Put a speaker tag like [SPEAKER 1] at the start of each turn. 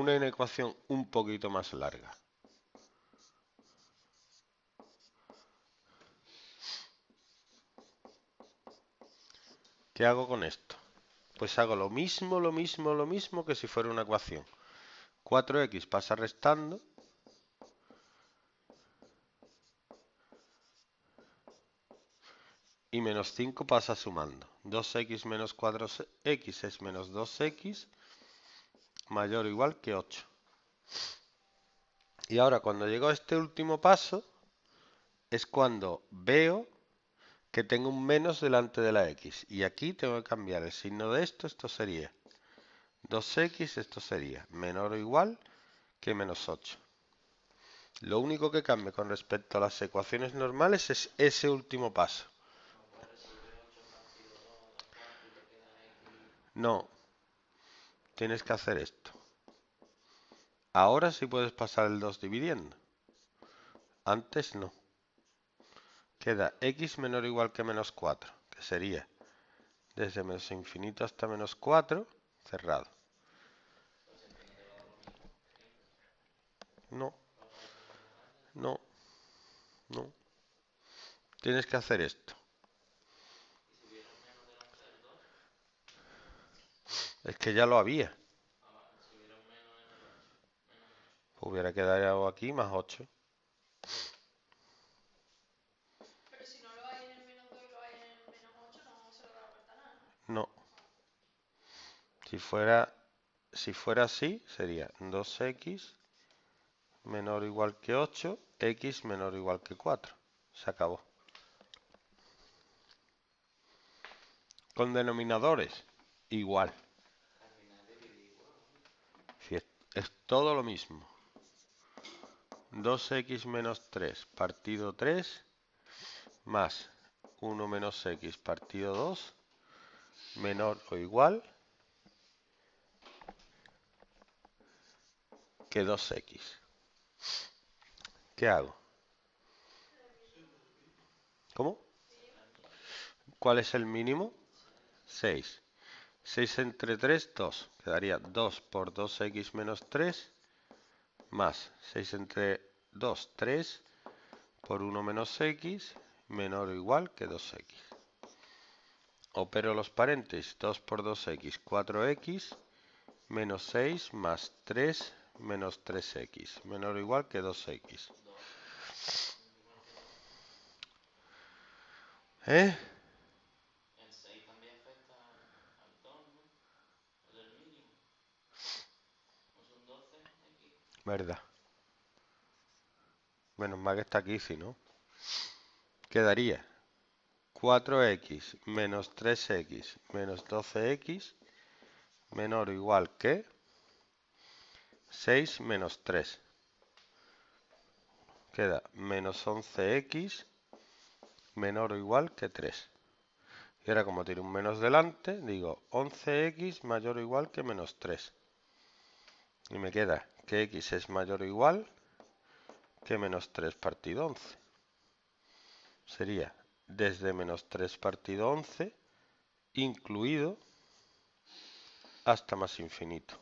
[SPEAKER 1] una ecuación un poquito más larga. ¿Qué hago con esto? Pues hago lo mismo, lo mismo, lo mismo que si fuera una ecuación. 4x pasa restando. Y menos 5 pasa sumando. 2x menos 4x es menos 2x mayor o igual que 8. Y ahora cuando llego a este último paso es cuando veo que tengo un menos delante de la x. Y aquí tengo que cambiar el signo de esto, esto sería 2x, esto sería menor o igual que menos 8. Lo único que cambia con respecto a las ecuaciones normales es ese último paso. No, tienes que hacer esto. Ahora sí puedes pasar el 2 dividiendo. Antes no. Queda x menor o igual que menos 4, que sería desde menos infinito hasta menos 4, cerrado. No. No. No. Tienes que hacer esto. Es que ya lo había. Pues hubiera quedado aquí más 8. Pero si no lo hay en el menos 2 y lo hay en el menos 8, no vamos a nada. No. Si fuera, si fuera así, sería 2x menor o igual que 8, x menor o igual que 4. Se acabó. Con denominadores, igual. es todo lo mismo. 2x menos 3 partido 3 más 1 menos x partido 2 menor o igual que 2x. ¿Qué hago? ¿Cómo? ¿Cuál es el mínimo? 6. 6 entre 3, 2. Quedaría 2 por 2x menos 3 más 6 entre 2, 3 por 1 menos x menor o igual que 2x. Opero los paréntesis, 2 por 2x, 4x menos 6 más 3 menos 3x menor o igual que 2x. ¿Eh? Verdad. Menos mal que está aquí, si no. Quedaría 4x menos 3x menos 12x menor o igual que 6 menos 3. Queda menos 11x menor o igual que 3. Y ahora como tiene un menos delante, digo 11x mayor o igual que menos 3. Y me queda que x es mayor o igual que menos 3 partido 11. Sería desde menos 3 partido 11 incluido hasta más infinito.